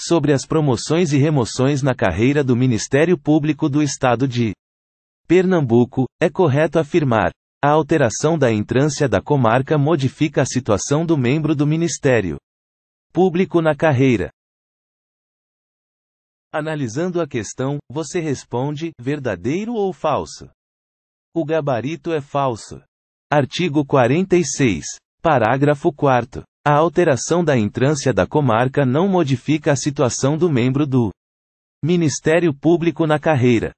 sobre as promoções e remoções na carreira do Ministério Público do Estado de Pernambuco, é correto afirmar. A alteração da entrância da comarca modifica a situação do membro do Ministério Público na carreira. Analisando a questão, você responde: verdadeiro ou falso? O gabarito é falso. Artigo 46. Parágrafo 4. A alteração da entrância da comarca não modifica a situação do membro do Ministério Público na carreira.